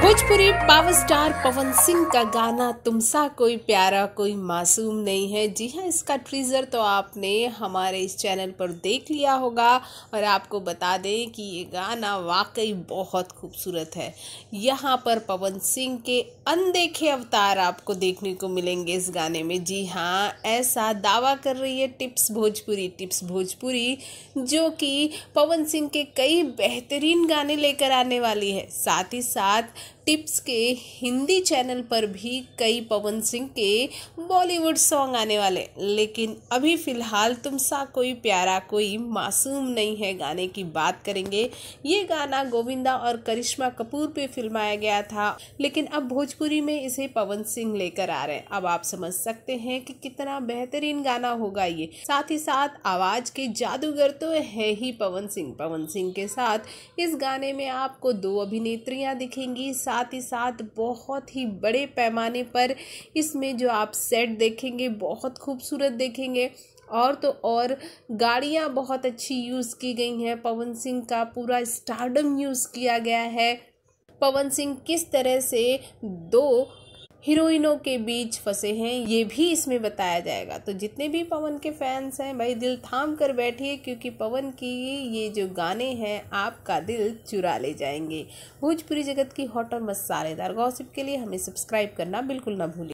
Bhojpuri power star Pawan Singh का गाना तुमसा कोई प्यारा कोई मासूम नहीं है जी हाँ इसका ट्रीज़र तो आपने हमारे इस चैनल पर देख लिया होगा और आपको बता दें कि ये गाना वाकई बहुत खूबसूरत है यहाँ पर पवन सिंह के अनदेखे अवतार आपको देखने को मिलेंगे इस गाने में जी हाँ ऐसा दावा कर रही है टिप्स भोजपुरी टिप्स भोजपुरी जो कि पवन सिंह के कई बेहतरीन गाने लेकर आने वाली है साथ ही साथ टिप्स के हिंदी चैनल पर भी कई पवन सिंह के बॉलीवुड सॉन्ग आने वाले लेकिन अभी फ़िलहाल तुम सा कोई प्यारा कोई मासूम नहीं है गाने की बात करेंगे ये गाना गोविंदा और करिश्मा कपूर पे फिल्माया गया था लेकिन अब भोजपुरी में इसे पवन सिंह लेकर आ रहे हैं अब आप समझ सकते हैं कि कितना बेहतरीन गाना होगा ये साथ ही साथ आवाज़ के जादूगर तो है ही पवन सिंह पवन सिंह के साथ इस गाने में आपको दो अभिनेत्रियाँ दिखेंगी साथ ही साथ बहुत ही बड़े पैमाने पर इसमें जो आप सेट देखेंगे बहुत खूबसूरत देखेंगे और तो और गाड़ियाँ बहुत अच्छी यूज़ की गई हैं पवन सिंह का पूरा स्टार्डम यूज़ किया गया है पवन सिंह किस तरह से दो हीरोइनों के बीच फंसे हैं ये भी इसमें बताया जाएगा तो जितने भी पवन के फैंस हैं भाई दिल थाम कर बैठिए क्योंकि पवन की ये जो गाने हैं आपका दिल चुरा ले जाएंगे भोजपुरी जगत की हॉट और मसालेदार गॉसिप के लिए हमें सब्सक्राइब करना बिल्कुल ना भूलें